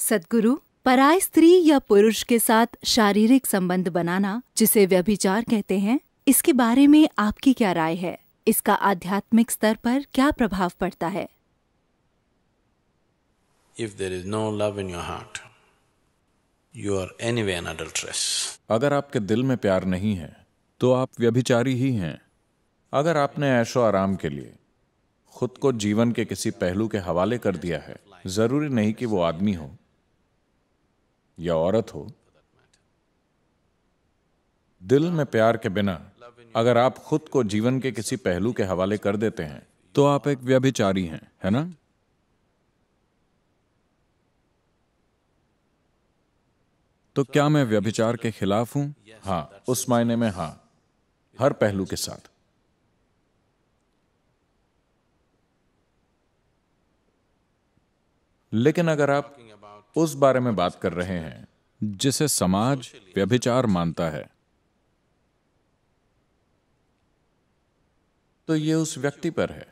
सदगुरु पराय स्त्री या पुरुष के साथ शारीरिक संबंध बनाना जिसे व्यभिचार कहते हैं इसके बारे में आपकी क्या राय है इसका आध्यात्मिक स्तर पर क्या प्रभाव पड़ता है If there is no love in your heart, you are anyway an adulteress. अगर आपके दिल में प्यार नहीं है तो आप व्यभिचारी ही हैं अगर आपने ऐशो आराम के लिए खुद को जीवन के किसी पहलू के हवाले कर दिया है जरूरी नहीं कि वो आदमी हो या औरत हो दिल में प्यार के बिना अगर आप खुद को जीवन के किसी पहलू के हवाले कर देते हैं तो आप एक व्यभिचारी हैं है ना तो क्या मैं व्यभिचार के खिलाफ हूं हां उस मायने में हां हर पहलू के साथ लेकिन अगर आप उस बारे में बात कर रहे हैं जिसे समाज व्यभिचार मानता है तो ये उस व्यक्ति पर है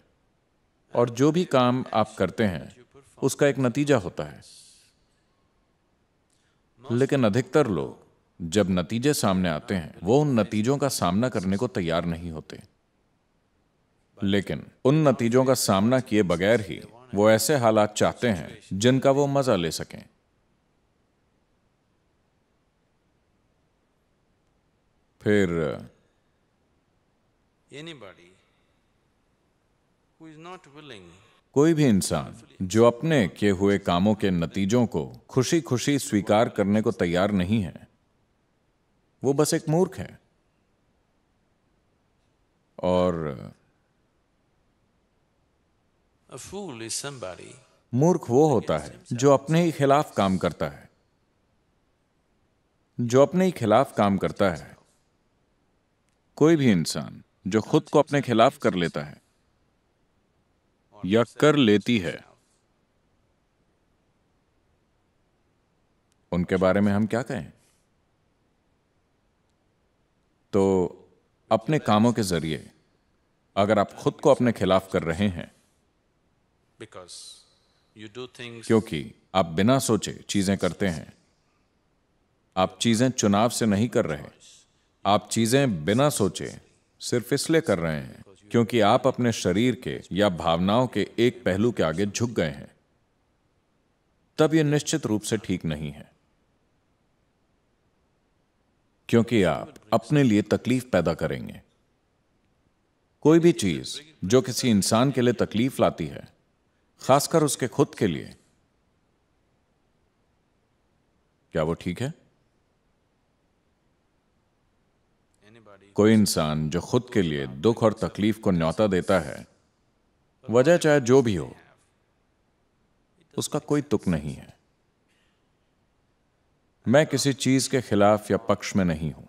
और जो भी काम आप करते हैं उसका एक नतीजा होता है लेकिन अधिकतर लोग जब नतीजे सामने आते हैं वो उन नतीजों का सामना करने को तैयार नहीं होते लेकिन उन नतीजों का सामना किए बगैर ही वो ऐसे हालात चाहते हैं जिनका वो मजा ले सकें फिर कोई भी इंसान जो अपने किए हुए कामों के नतीजों को खुशी खुशी स्वीकार करने को तैयार नहीं है वो बस एक मूर्ख है और मूर्ख वो होता है जो अपने ही खिलाफ काम करता है जो अपने ही खिलाफ काम करता है कोई भी इंसान जो खुद को अपने खिलाफ कर लेता है या कर लेती है उनके बारे में हम क्या कहें तो अपने कामों के जरिए अगर आप खुद को अपने खिलाफ कर रहे हैं क्योंकि आप बिना सोचे चीजें करते हैं आप चीजें चुनाव से नहीं कर रहे आप चीजें बिना सोचे सिर्फ इसलिए कर रहे हैं क्योंकि आप अपने शरीर के या भावनाओं के एक पहलू के आगे झुक गए हैं तब यह निश्चित रूप से ठीक नहीं है क्योंकि आप अपने लिए तकलीफ पैदा करेंगे कोई भी चीज जो किसी इंसान के लिए तकलीफ लाती है खासकर उसके खुद के लिए क्या वो ठीक है कोई इंसान जो खुद के लिए दुख और तकलीफ को न्योता देता है वजह चाहे जो भी हो उसका कोई तुक नहीं है मैं किसी चीज के खिलाफ या पक्ष में नहीं हूं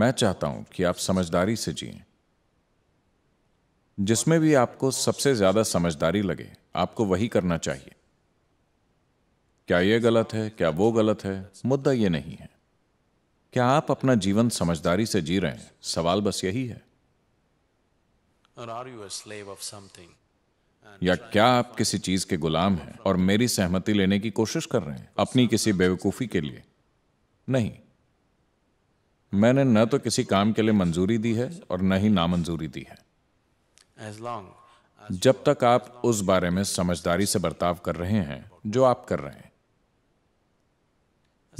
मैं चाहता हूं कि आप समझदारी से जिए जिसमें भी आपको सबसे ज्यादा समझदारी लगे आपको वही करना चाहिए क्या यह गलत है क्या वो गलत है मुद्दा यह नहीं है क्या आप अपना जीवन समझदारी से जी रहे हैं सवाल बस यही है या क्या आप किसी चीज के गुलाम हैं और मेरी सहमति लेने की कोशिश कर रहे हैं अपनी किसी बेवकूफी के लिए नहीं मैंने न तो किसी काम के लिए मंजूरी दी है और न ही नामंजूरी दी है जब तक आप उस बारे में समझदारी से बर्ताव कर रहे हैं जो आप कर रहे हैं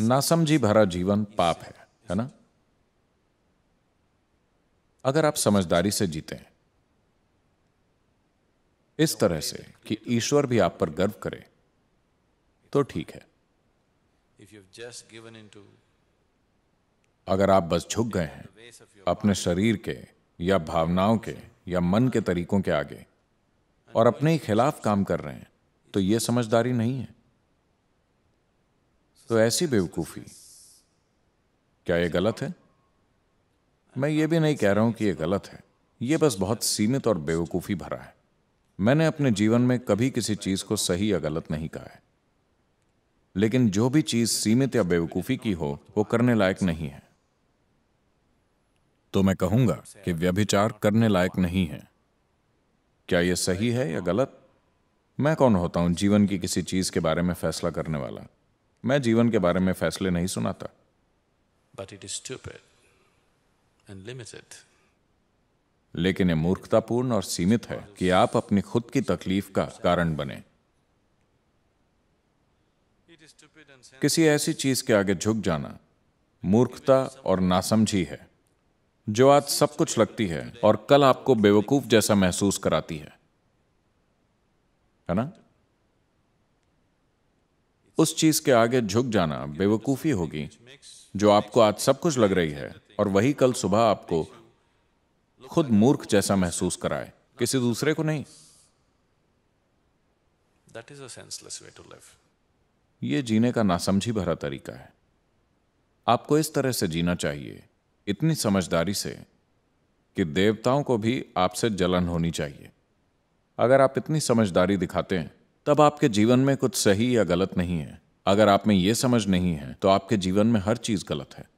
नासमझी भरा जीवन पाप है है ना अगर आप समझदारी से जीते इस तरह से कि ईश्वर भी आप पर गर्व करे तो ठीक है अगर आप बस झुक गए हैं अपने शरीर के या भावनाओं के या मन के तरीकों के आगे और अपने ही खिलाफ काम कर रहे हैं तो यह समझदारी नहीं है तो ऐसी बेवकूफ़ी क्या ये गलत है मैं ये भी नहीं कह रहा हूं कि यह गलत है यह बस बहुत सीमित और बेवकूफ़ी भरा है मैंने अपने जीवन में कभी किसी चीज़ को सही या गलत नहीं कहा है लेकिन जो भी चीज़ सीमित या बेवकूफ़ी की हो वो करने लायक नहीं है तो मैं कहूंगा कि व्यभिचार करने लायक नहीं है क्या यह सही है या गलत मैं कौन होता हूं जीवन की किसी चीज के बारे में फैसला करने वाला मैं जीवन के बारे में फैसले नहीं सुनाता but it is stupid and limited. लेकिन ये मूर्खतापूर्ण और सीमित है कि आप अपनी खुद की तकलीफ का कारण बने किसी ऐसी चीज के आगे झुक जाना मूर्खता और नासमझी है जो आज सब कुछ लगती है और कल आपको बेवकूफ जैसा महसूस कराती है है ना उस चीज के आगे झुक जाना बेवकूफी होगी जो आपको आज सब कुछ लग रही है और वही कल सुबह आपको खुद मूर्ख जैसा महसूस कराए किसी दूसरे को नहीं That is a senseless way to live. ये जीने का नासमझी भरा तरीका है आपको इस तरह से जीना चाहिए इतनी समझदारी से कि देवताओं को भी आपसे जलन होनी चाहिए अगर आप इतनी समझदारी दिखाते हैं तब आपके जीवन में कुछ सही या गलत नहीं है अगर आप में ये समझ नहीं है तो आपके जीवन में हर चीज गलत है